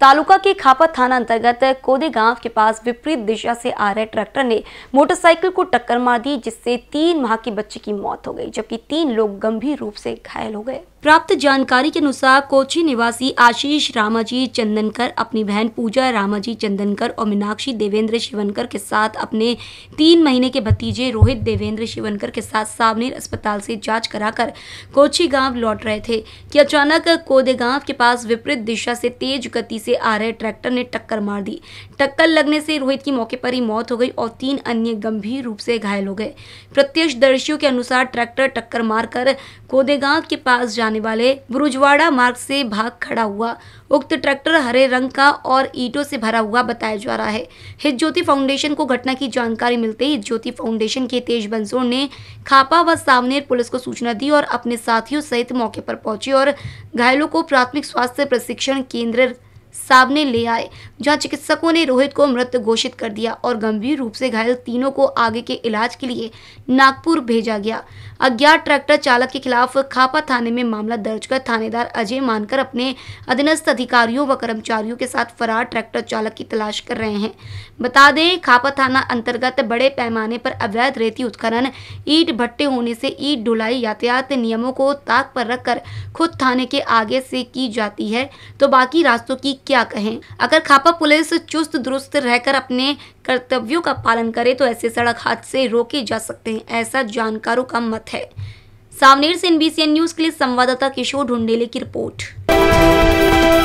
तालुका के खापत थाना अंतर्गत कोदे गांव के पास विपरीत दिशा से आ रहे ट्रैक्टर ने मोटरसाइकिल को टक्कर मार दी जिससे तीन माह की बच्चे की मौत हो गई जबकि तीन लोग गंभीर रूप से घायल हो गए प्राप्त जानकारी के अनुसार कोची निवासी आशीष रामाजी चंदनकर अपनी बहन पूजा रामाजी चंदनकर और मीनाक्षी देवेंद्र शिवनकर के साथ अपने तीन महीने के भतीजे रोहित देवेंद्र शिवनकर के साथ सावनेर अस्पताल से जांच कराकर कोची गांव लौट रहे थे कि अचानक कोदे गांव के पास विपरीत दिशा से तेज गति से आ रहे ट्रैक्टर ने टक्कर मार दी टक्कर लगने से रोहित की मौके पर ही मौत हो गई और तीन अन्य गंभीर रूप से घायल हो गए प्रत्यक्षदर्शियों के अनुसार ट्रैक्टर टक्कर मारकर गांव के पास जा जाने वाले बुरुजवाड़ा मार्ग से भाग खड़ा हुआ उक्त ट्रैक्टर हरे रंग का और ईटों से भरा हुआ बताया जा रहा है हित ज्योति फाउंडेशन को घटना की जानकारी मिलते ही ज्योति फाउंडेशन के तेज बंसोर ने खापा व सामनेर पुलिस को सूचना दी और अपने साथियों सहित मौके पर पहुंचे और घायलों को प्राथमिक स्वास्थ्य प्रशिक्षण केंद्र सामने ले आए जहां चिकित्सकों ने रोहित को मृत घोषित कर दिया और गंभीर रूप से घायल तीनों को आगे के इलाज के लिए नागपुर भेजा गया अज्ञात ट्रैक्टर चालक के खिलाफ खापा थाने में मामला दर्ज कर थानेदार अजय मानकर अपने अधीनस्थ अधिकारियों व कर्मचारियों के साथ फरार ट्रैक्टर चालक की तलाश कर रहे हैं बता दें खापा थाना अंतर्गत बड़े पैमाने पर अवैध रेती उत्खनन ईट भट्टे होने से ईट ढुलाई यातायात नियमों को ताक पर रखकर खुद थाने के आगे से की जाती है तो बाकी रास्तों की क्या कहें अगर खापा पुलिस चुस्त दुरुस्त रहकर अपने कर्तव्यों का पालन करे तो ऐसे सड़क हादसे रोके जा सकते हैं ऐसा जानकारों का मत है सावनेर से एनबीसीएन न्यूज के लिए संवाददाता किशोर ढुंडेले की रिपोर्ट